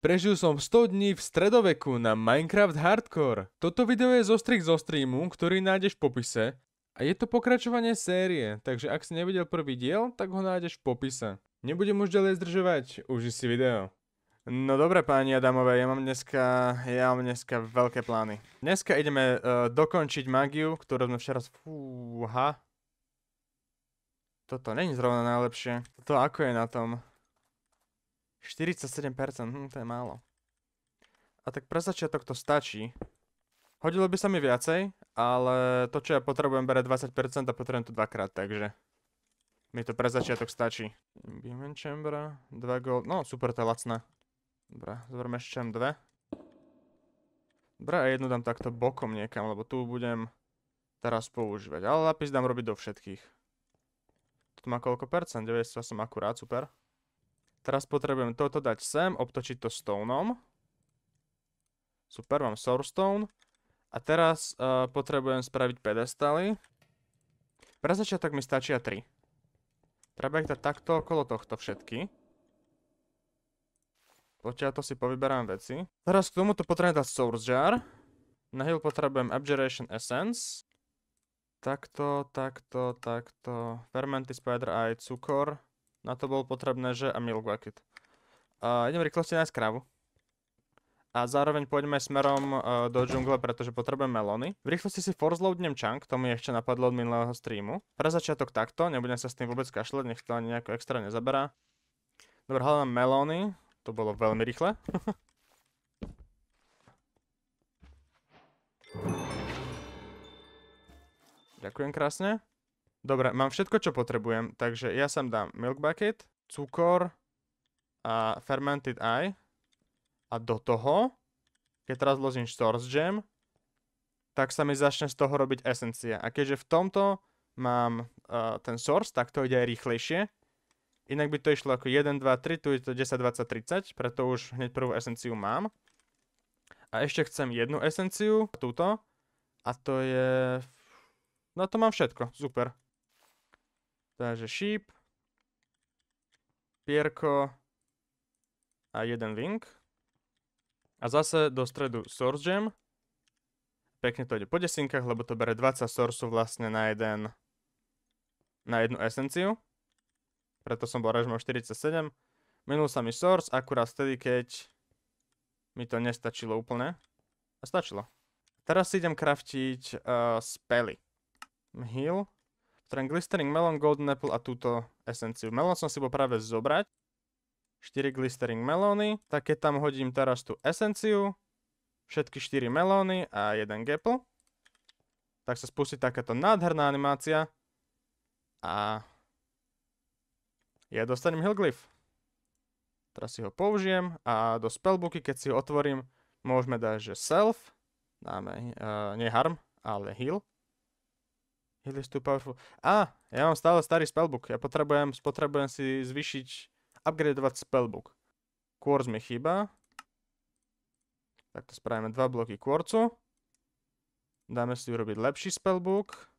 Prežil som 100 dní v stredoveku na Minecraft Hardcore. Toto video je zostrih zo streamu, ktorý nájdeš v popise a je to pokračovanie série, takže ak si nevidel prvý diel, tak ho nájdeš v popise. Nebudem už ďalej zdržovať, uži si video. No dobré páni a dámové, ja mám dneska, ja mám dneska veľké plány. Dneska ideme uh, dokončiť magiu, ktorú sme včera... Fúha. Toto není zrovna najlepšie. Toto ako je na tom? 47%, hm, to je málo. A tak pre začiatok to stačí. Hodilo by sa mi viacej, ale to, čo ja potrebujem, bere 20% a potrebujem to dvakrát, takže... Mi to pre začiatok stačí. Beamen chamber, 2 gold, no super, to je lacné. Dobre, zoberme ešte dve. Dobre, a jednu dám takto bokom niekam, lebo tu budem teraz používať. Ale lapis dám robiť do všetkých. Toto má koľko percent? 98 akurát, super. Teraz potrebujem toto dať sem, obtočiť to stoneom. Super, mám stone. A teraz uh, potrebujem spraviť pedestaly. Pre začiatok mi stačia 3. Treba ich dať takto okolo tohto všetky. Poďte, to si povyberám veci. Teraz k tomuto potrebujem dať source jar. Na hill potrebujem abjuration essence. Takto, takto, takto. Fermenty, spider eye, cukor. Na to bolo potrebné, že a milk bucket. Uh, idem rýchlosti nájsť krávu. A zároveň pôjdeme smerom uh, do džungle, pretože potrebujem melóny. V rýchlosti si forzloadnem chunk, to mi ešte napadlo od minulého streamu. Pre začiatok takto, nebudem sa s tým vôbec kašľať, nech to ani nejako extra nezaberá. Dobre, hľadám melóny, to bolo veľmi rýchle. Ďakujem krásne. Dobre, mám všetko, čo potrebujem, takže ja sem dám milk bucket, cukor a fermented eye a do toho, keď teraz vložím source jam, tak sa mi začne z toho robiť esencia. A keďže v tomto mám uh, ten source, tak to ide aj rýchlejšie. Inak by to išlo ako 1, 2, 3, tu je to 10, 20, 30, preto už hneď prvú esenciu mám. A ešte chcem jednu esenciu, túto. A to je... No to mám všetko, super. Takže šíp, pierko a jeden wing. A zase do stredu source gem. Pekne to ide po desinkách, lebo to bere 20 source vlastne na jeden na jednu esenciu. Preto som bol režimom 47. Minul sa mi source akurát vtedy, keď mi to nestačilo úplne. A stačilo. Teraz si idem craftiť uh, eh, spely. Hm, heal. Trend Glistering Melon, Golden Apple a túto esenciu. Melon som si bol práve zobrať. 4 Glistering melony. Tak keď tam hodím teraz tú esenciu, všetky 4 melóny a jeden Gapple, tak sa spustí takáto nádherná animácia a ja dostanem Hillglyph. Teraz si ho použijem a do spellbooky, keď si ho otvorím, môžeme dať, že self, dáme, uh, nie harm, ale heal. Heal is too powerful. Á, ja mám stále starý spellbook. Ja potrebujem, potrebujem si zvyšiť, upgradeovať spellbook. Quartz mi chýba. Takto spravíme dva bloky quartzu. Dáme si urobiť lepší spellbook.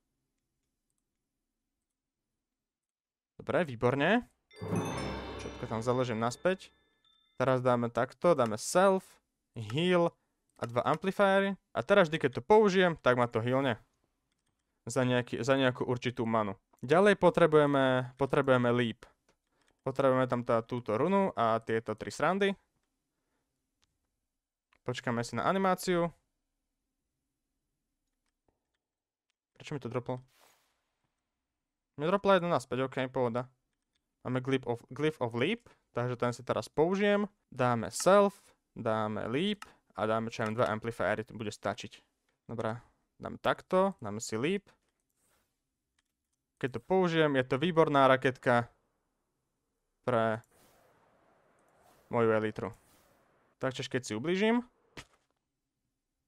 Dobre, výborne. Všetko tam založím naspäť. Teraz dáme takto, dáme self, heal a dva amplifiery. A teraz vždy, keď to použijem, tak ma to healne za, nejaký, za nejakú určitú manu. Ďalej potrebujeme, potrebujeme leap. Potrebujeme tam tá, túto runu a tieto tri srandy. Počkáme si na animáciu. Prečo mi to droplo? Mi droplo jedno naspäť, ok, pohoda. Máme glyph of, glyph of leap, takže ten si teraz použijem. Dáme self, dáme leap a dáme čo dva amplifiery, to bude stačiť. Dobrá, Dám takto, dám si leap. Keď to použijem, je to výborná raketka pre moju elitru. Takže keď si ubližím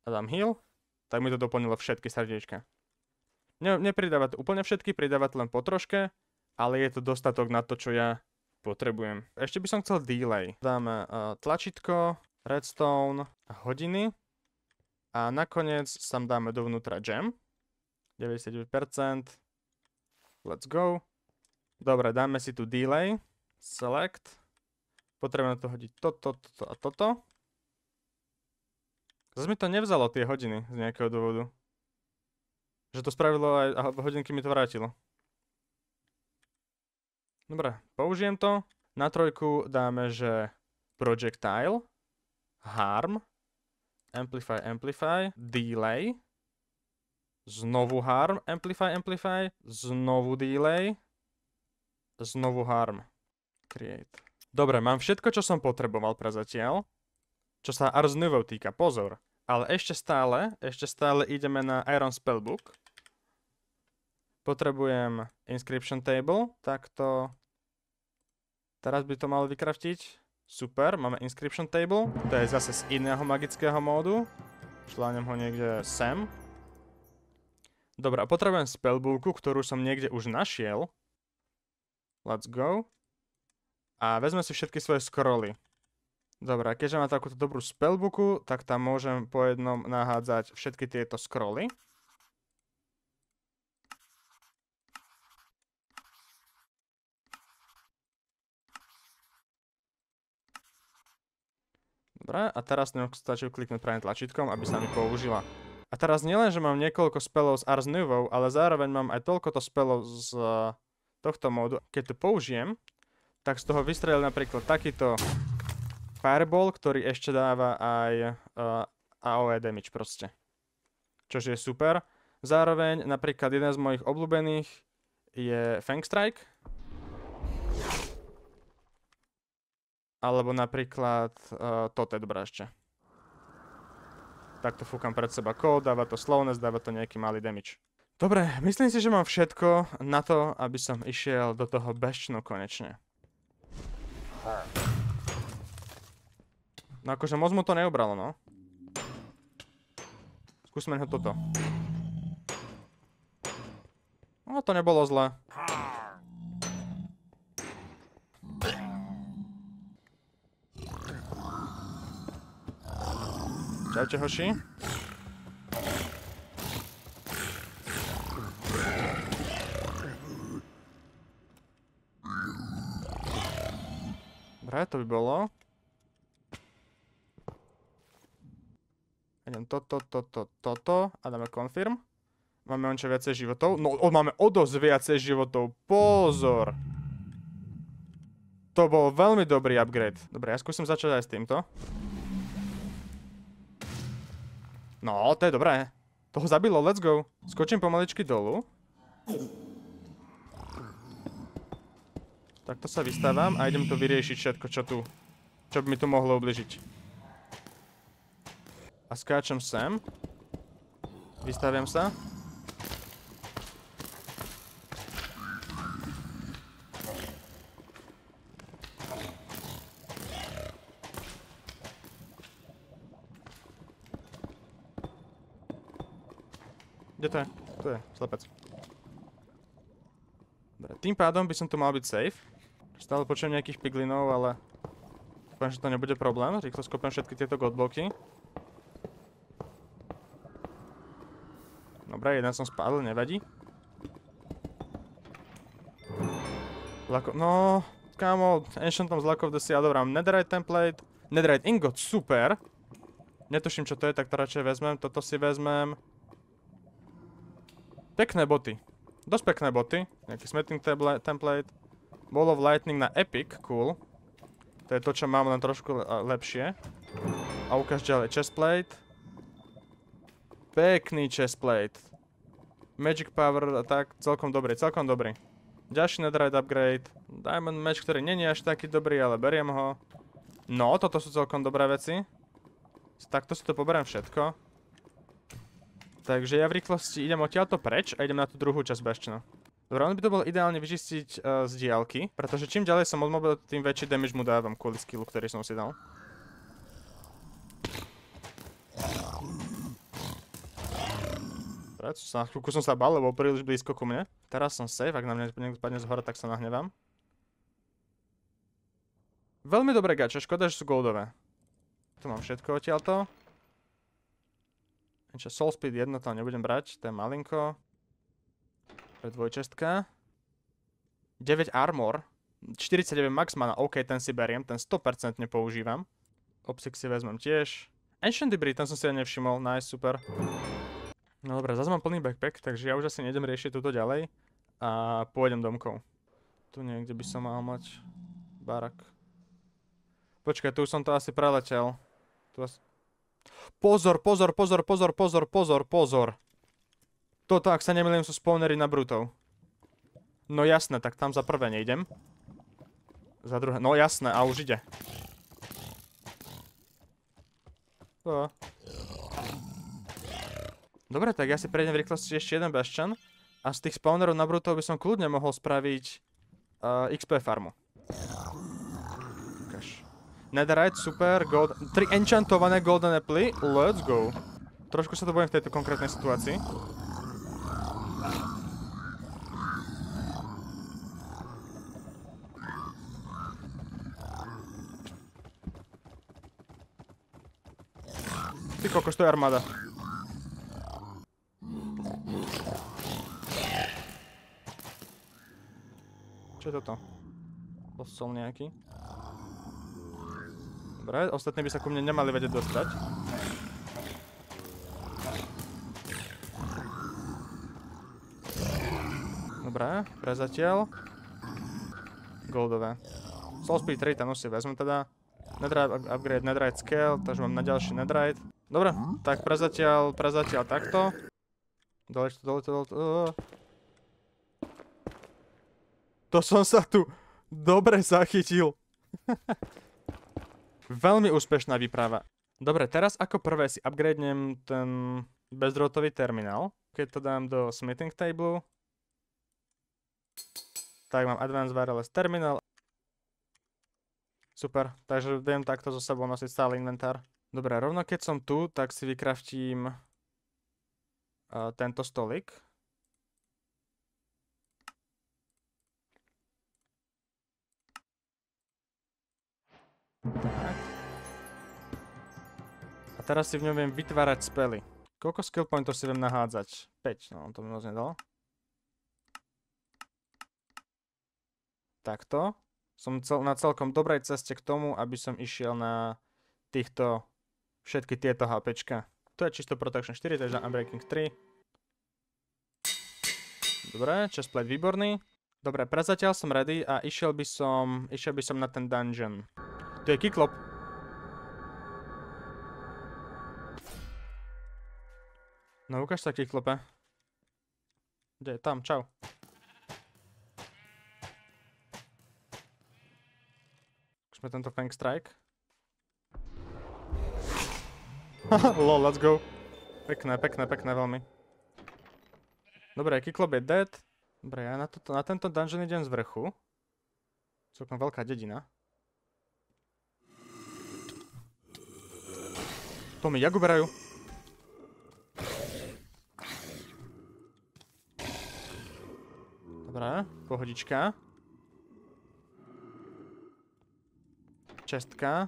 a dám heal, tak mi to doplnilo všetky srdiečka. Ne, nepridáva to úplne všetky, pridáva to len po troške, ale je to dostatok na to, čo ja potrebujem. Ešte by som chcel delay. Dáme uh, tlačítko, redstone, hodiny a nakoniec tam dáme dovnútra jam. 99%. Let's go. Dobre, dáme si tu delay. Select. Potrebujeme to hodiť toto, toto a toto. Zase mi to nevzalo tie hodiny z nejakého dôvodu. Že to spravilo aj, hodinky mi to vrátilo. Dobre, použijem to. Na trojku dáme, že projectile, harm, amplify, amplify, delay, znovu harm, amplify, amplify, znovu delay, znovu harm, create. Dobre, mám všetko, čo som potreboval pre zatiaľ, čo sa Ars Nouveau týka, pozor. Ale ešte stále, ešte stále ideme na Iron Spellbook. Potrebujem Inscription Table, takto. Teraz by to malo vykraftiť. Super, máme Inscription Table. To je zase z iného magického módu. Šláňam ho niekde sem. Dobre, a potrebujem spellbooku, ktorú som niekde už našiel. Let's go. A vezme si všetky svoje scrolly. Dobre, keďže má takúto dobrú spellbooku, tak tam môžem po jednom nahádzať všetky tieto scrolly. Dobre, a teraz ňou stačí kliknúť pravým tlačítkom, aby sa mi použila. A teraz nielen, že mám niekoľko spelov s Ars Nouveau, ale zároveň mám aj toľkoto spelov z e, tohto módu. Keď to použijem, tak z toho vystrelil napríklad takýto Fireball, ktorý ešte dáva aj uh, e, AOE damage proste. Čože je super. Zároveň napríklad jeden z mojich obľúbených je Fang Strike, alebo napríklad uh, eh, Totet ešte. Takto fúkam pred seba kód, dáva to slowness, dáva to nejaký malý damage. Dobre, myslím si, že mám všetko na to, aby som išiel do toho beštnu konečne. No akože moc mu to neobralo, no. Skúsme ho toto. No to nebolo zle. Čaute hoši. Dobre, to by bolo. Idem toto, toto, toto a dáme confirm. Máme onče viacej životov. No, o, máme o dosť viacej životov. Pozor! To bol veľmi dobrý upgrade. Dobre, ja skúsim začať aj s týmto. No, to je dobré. Toho zabilo, let's go. Skočím pomaličky dolu. Takto sa vystávam a idem to vyriešiť všetko, čo tu... Čo by mi tu mohlo obližiť. A skáčem sem. Vystaviam sa. To je slepec. Dobre, tým pádom by som tu mal byť safe. Stále počujem nejakých piglinov, ale... Dúfam, že to nebude problém. Rýchlo skopem všetky tieto godbloky. Dobre, jeden som spadl, nevadí. Lako... No... Kámo, Tom z Lack of the Sea, dobrám, Netherite template. Netherite ingot, super. Netuším, čo to je, tak to radšej vezmem. Toto si vezmem. Pekné boty. Dosť pekné boty. Nejaký smeting template. Ball of Lightning na Epic, cool. To je to, čo mám len trošku e, lepšie. A ukáž ďalej chestplate. Pekný chestplate. Magic Power, tak celkom dobrý, celkom dobrý. Ďalší Netherite upgrade. Diamond Match, ktorý není až taký dobrý, ale beriem ho. No, toto sú celkom dobré veci. Takto si to poberiem všetko. Takže ja v rýchlosti idem odtiaľto preč a idem na tú druhú časť bežčina. Dobre, ono by to bolo ideálne vyčistiť uh, z diálky, pretože čím ďalej som od mobilu, tým väčší damage mu dávam kvôli skillu, ktorý som si dal. Dobre, sa, chvíľku som sa bal, lebo príliš blízko ku mne. Teraz som safe, ak na mňa niekto spadne z hora, tak sa nahnevám. Veľmi dobré gače, škoda, že sú goldové. Tu mám všetko odtiaľto. Čiže Soul Speed 1 to nebudem brať, to je malinko. To je dvojčestka. 9 armor. 49 max mana, OK, ten si beriem, ten 100% používam. Opsik si vezmem tiež. Ancient Debris, ten som si ja nevšimol, nice, super. No dobré, zase mám plný backpack, takže ja už asi nejdem riešiť túto ďalej. A pôjdem domkou. Tu niekde by som mal mať barak. Počkaj, tu už som to asi preletel. Tu asi... Pozor, pozor, pozor, pozor, pozor, pozor, pozor. Toto, ak sa nemýlim, sú spawnery na brutov. No jasné, tak tam za prvé nejdem. Za druhé, no jasné, a už ide. To. Dobre, tak ja si prejdem v rýchlosti ešte jeden baščan. A z tých spawnerov na brutov by som kľudne mohol spraviť uh, eh, XP farmu. Netherite, super, gold... 3 enchantované golden apple, let's go. Trošku sa to bojím v tejto konkrétnej situácii. Ty kokos, to je armáda. Čo je toto? To som nejaký. Dobre, ostatní by sa ku mne nemali vedieť dostať. Dobre, prezatiaľ. Goldové. Soul Speed 3 tam už si vezmem teda. Netherite upgrade, Netherite scale, takže mám na ďalší Netherite. Dobre, tak prezatiaľ, prezatiaľ takto. Dole, dole, dole, dole. To som sa tu dobre zachytil. Veľmi úspešná výprava. Dobre, teraz ako prvé si upgradenem ten bezdrôtový terminál. Keď to dám do smithing table, tak mám Advanced Wireless Terminal. Super, takže viem takto so sebou nosiť stále inventár. Dobre, rovno keď som tu, tak si vykraftím uh, tento stolik. A teraz si v ňom viem vytvárať spely. Koľko skill pointov si viem nahádzať? 5, no to mi moc nedal. Takto. Som cel na celkom dobrej ceste k tomu, aby som išiel na týchto, všetky tieto HPčka. To je čisto Protection 4, takže Unbreaking 3. Dobre, chestplate výborný. Dobre, prezatiaľ som ready a išiel by som, išiel by som na ten dungeon. To je Kiklop. No ukáž sa Kiklope. Kde je? Tam, čau. Ukážme tento Fang Strike. Lol, let's go. Pekné, pekné, pekné veľmi. Dobre, Kiklop je dead. Dobre, ja na, na tento dungeon idem z vrchu. Celkom veľká dedina. To mi jak uberajú. Dobre, pohodička. Čestka.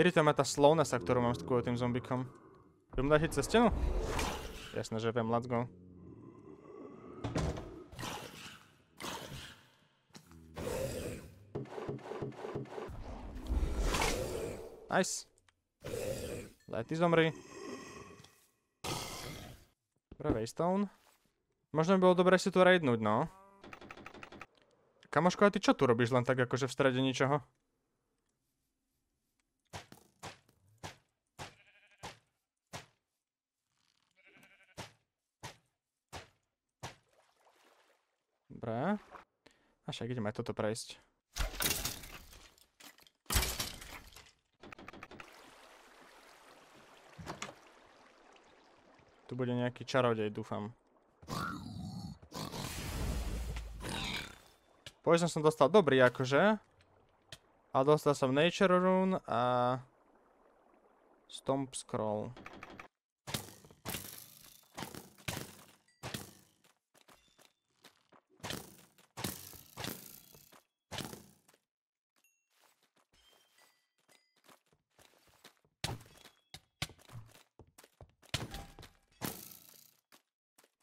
Irita ma tá slownessa, ktorú mám s tým zombikom. Viem dať hit cez stenu? Jasné, že viem, let's go. Nice. Daj, ty zomri. Dobre, Waystone. Možno by bolo dobré si tu raidnúť, no. Kamoško, a ty čo tu robíš len tak akože v strede ničoho? Dobre. A však ideme aj toto prejsť. Tu bude nejaký čarodej, dúfam. Poison som dostal dobrý, akože. A dostal som Nature Rune a... Stomp Scroll.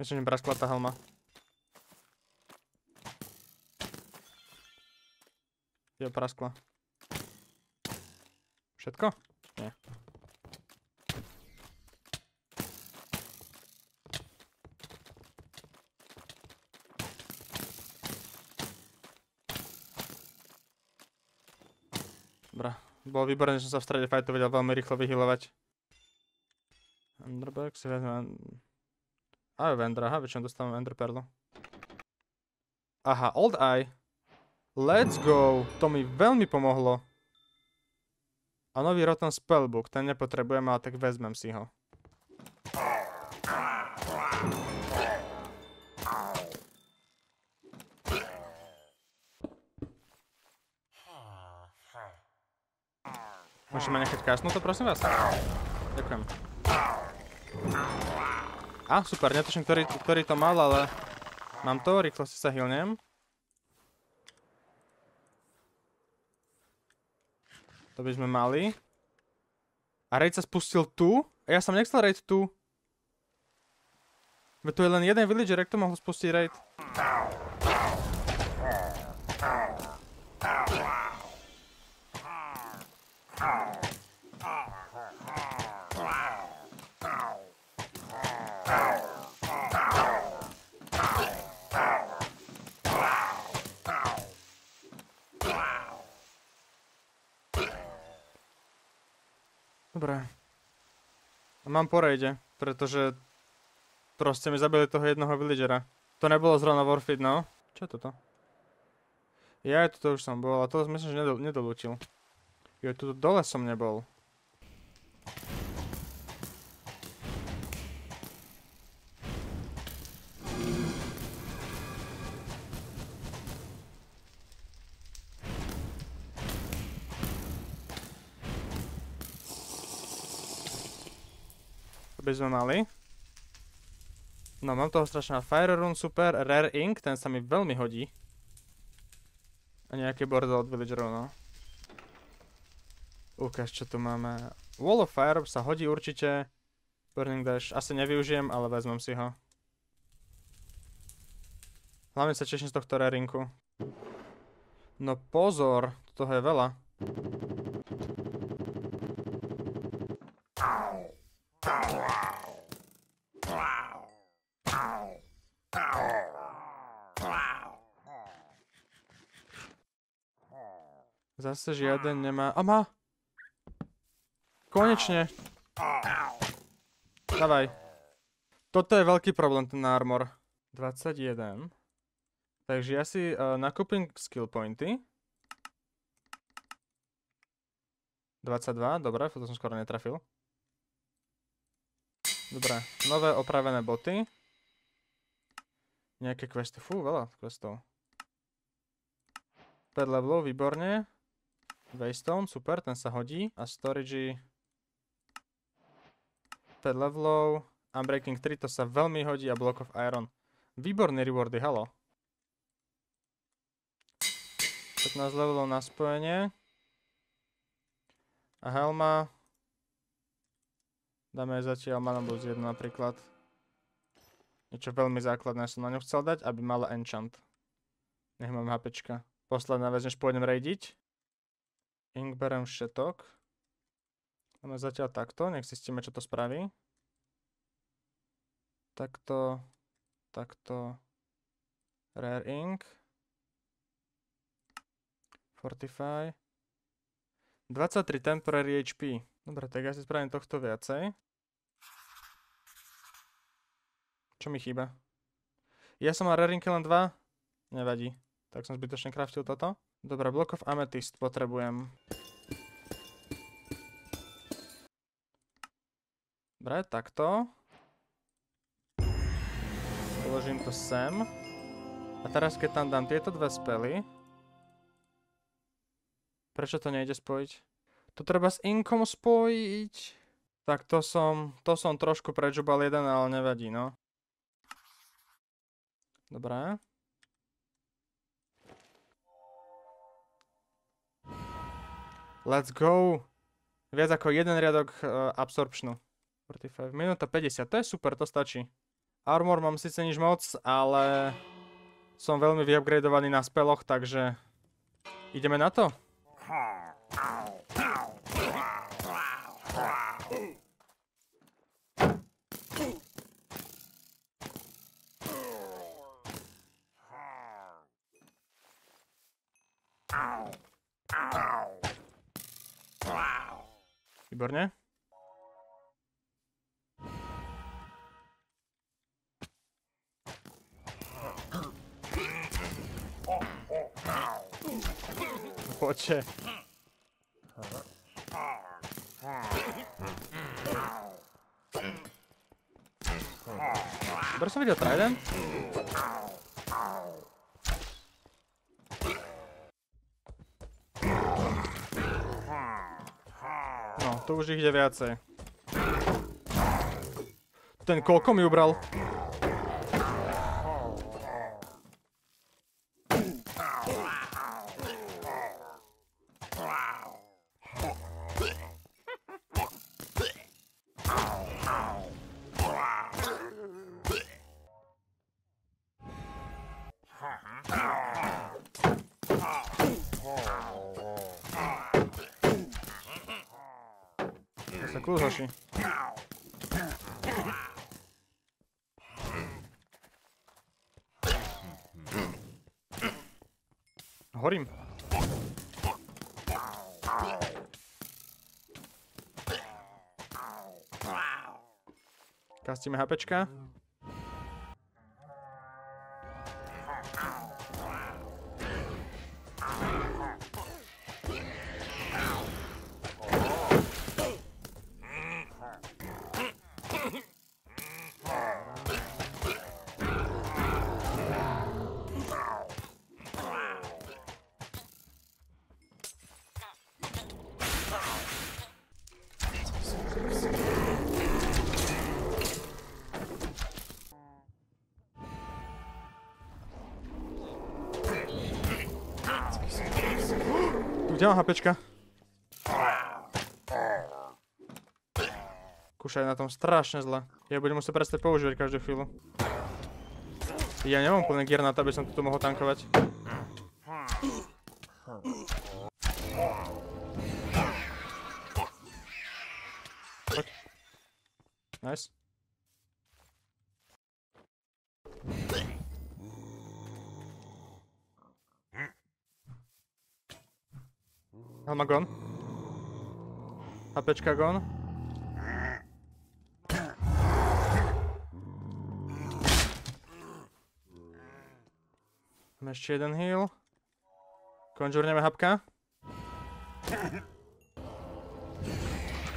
Prečo mi praskla tá helma? Je praskla. Všetko? Nie. Dobre, bolo výborné, že som sa v strede fajtu vedel veľmi rýchlo vyhilovať. Underbox, si vezme... A Vendra, aha, väčšinou dostávam Ender Perlu. Aha, Old Eye. Let's go, to mi veľmi pomohlo. A nový Rotten Spellbook, ten nepotrebujem, ale tak vezmem si ho. Môžeme nechať kasnúť to, prosím vás? Ďakujem. A, ah, super, netočím, ktorý, ktorý to mal, ale mám to, rýchlo si sa hilnem. To by sme mali. A raid sa spustil tu? A ja som nechcel raid tu. Veď tu je len jeden villager, ak to mohol spustiť raid? Ow. mám po rejde, pretože proste mi zabili toho jednoho villagera. To nebolo zrovna Warfeed, no. Čo je toto? Ja, toto už som bol a to myslím, že nedolúčil. Jo, tuto dole som nebol. by sme mali. No, mám toho strašná Fire Rune, super. Rare Ink, ten sa mi veľmi hodí. A nejaké bordel od villagerov, no. Ukáž, čo tu máme. Wall of Fire sa hodí určite. Burning Dash asi nevyužijem, ale vezmem si ho. Hlavne sa češím z tohto Inku. No pozor, toho je veľa. Zase žiaden nemá... A má! Konečne! Dávaj. Toto je veľký problém, ten armor. 21. Takže ja si e, nakúpim skill pointy. 22, dobre, to som skoro netrafil. Dobre, nové opravené boty. Nejaké questy, fú, veľa questov. 5 levelov, výborne. Waystone, super, ten sa hodí. A storage 5 levelov. Unbreaking 3, to sa veľmi hodí a Block of Iron. Výborné rewardy, halo. 15 levelov na spojenie. A helma. Dáme zatiaľ Mana Boost 1 napríklad. Niečo veľmi základné som na ňu chcel dať, aby mala enchant. Nech mám HPčka. Posledná vec, než pôjdem raidiť. Ink berem všetok. Máme zatiaľ takto, nech zistíme, čo to spraví. Takto, takto, Rare Ink. Fortify. 23 temporary HP. Dobre, tak ja si spravím tohto viacej. Čo mi chýba? Ja som mal Rare Inky len 2. Nevadí. Tak som zbytočne kraftil toto. Dobre, blokov amethyst potrebujem. Dobre, takto. Položím to sem. A teraz keď tam dám tieto dve spely... Prečo to nejde spojiť? To treba s inkom spojiť. Tak to som, to som trošku prečubal jeden, ale nevadí, no. Dobre. Let's go. Viac ako jeden riadok uh, absorpčnú. 45, minúta 50, to je super, to stačí. Armor mám síce nič moc, ale som veľmi vyupgradovaný na speloch, takže ideme na to. Сибирня. Отче. Бросим идет, правильно? to už ich ide viacej. Ten koľko mi ubral? Kastíme HPčka. nього печка. Кушай, на том страшно зла. Я будемо все просто поуживать каждую филу. Я не вам планагер на табельсом тут мог танковать. Найс. Nice. A má gon. Apečka gon. Máme ešte jeden heal. Konžurneme hapka.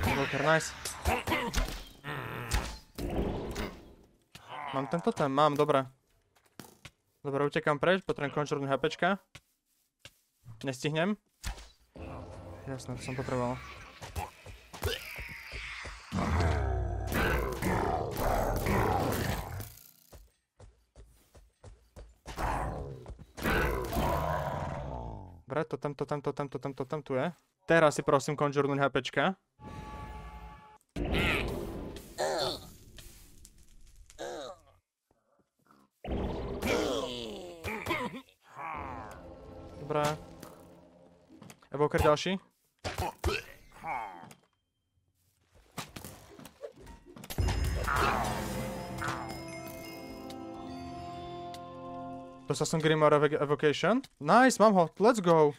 Volker, nice. Mám tento tam, mám, dobre. Dobre, utekám preč, potrebujem konžurnúť hapečka. Nestihnem. Jasné, to som potreboval. Dobre, to tamto, tamto, tamto, tamto, tamto je. Teraz si prosím konžurnúť HPčka. Dobre. Evoker ďalší. Assassin Grimoire Evocation. Nice, mam hot. Let's go.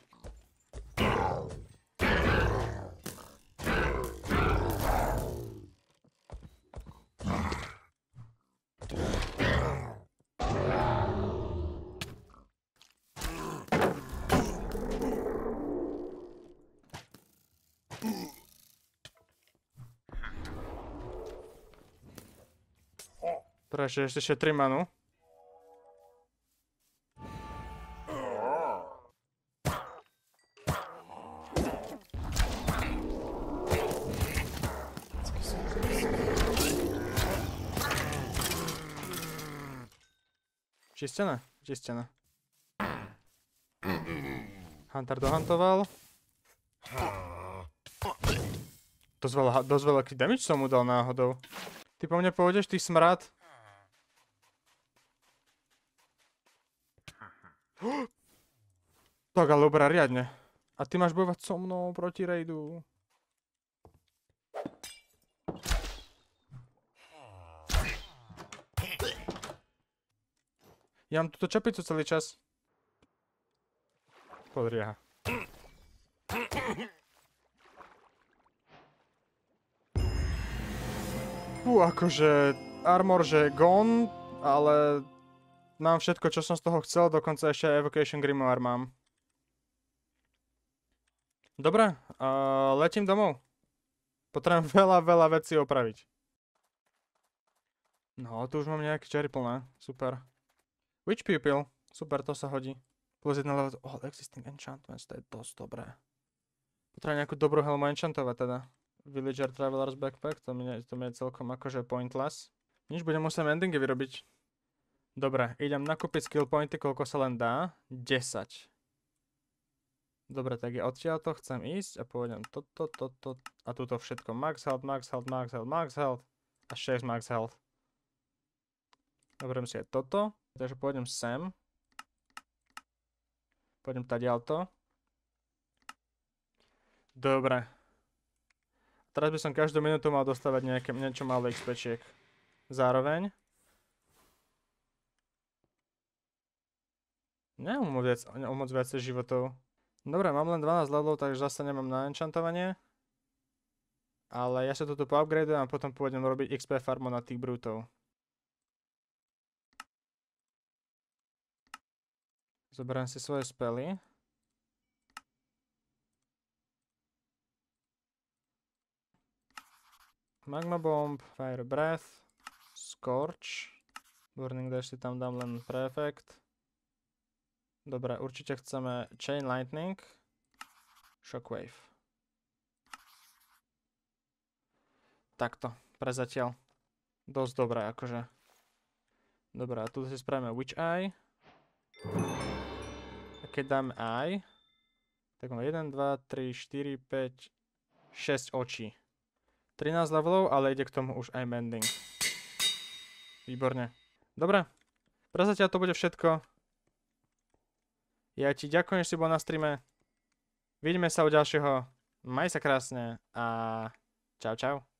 Proszę, jeszcze three-manu. stena? Kde je stena? Hunter dohantoval. Dosť, veľa, dosť veľký damage som mu dal náhodou. Ty po mne pôjdeš, ty smrad? Tak ale obrá riadne. A ty máš bojovať so mnou proti rejdu. Ja mám túto čapicu celý čas. Pozri, aha. Fú, akože armor, že gone, ale mám všetko, čo som z toho chcel, dokonca ešte Evocation Grimoire mám. Dobre, uh, letím domov. Potrebujem veľa, veľa vecí opraviť. No, tu už mám nejaké čery plné, super. Witch Pupil. Super, to sa hodí. Plus jedna level all oh, existing enchantments, to je dosť dobré. Potrebujem nejakú dobrú helmu enchantovať teda. Villager Traveler's Backpack, to mi, to mi je celkom akože pointless. Nič, budem musieť endingy vyrobiť. Dobre, idem nakúpiť skill pointy, koľko sa len dá. 10. Dobre, tak ja to chcem ísť a pôjdem toto, toto to, a túto všetko. Max health, max health, max health, max health a 6 max health. Dobre, si aj toto. Takže pôjdem sem. Pôjdem tadialto. Dobre. Teraz by som každú minútu mal dostávať nejaké, niečo malo XP-čiek. Zároveň. Nemám moc, viac, moc viacej životov. Dobre, mám len 12 levelov, takže zase nemám na enchantovanie. Ale ja sa toto poupgradujem a potom pôjdem robiť XP farmu na tých brutov. Zoberiem si svoje spely. Magma Bomb, Fire Breath, Scorch. Burning Dash si tam dám len pre efekt. Dobre, určite chceme Chain Lightning, Shockwave. Takto, pre zatiaľ. Dosť dobré, akože. Dobre, a tu si spravíme Witch Eye keď dáme aj, tak máme 1, 2, 3, 4, 5, 6 očí. 13 levelov, ale ide k tomu už aj mending. Výborne. Dobre, pre zatiaľ to bude všetko. Ja ti ďakujem, že si bol na streame. Vidíme sa u ďalšieho. Maj sa krásne a čau čau.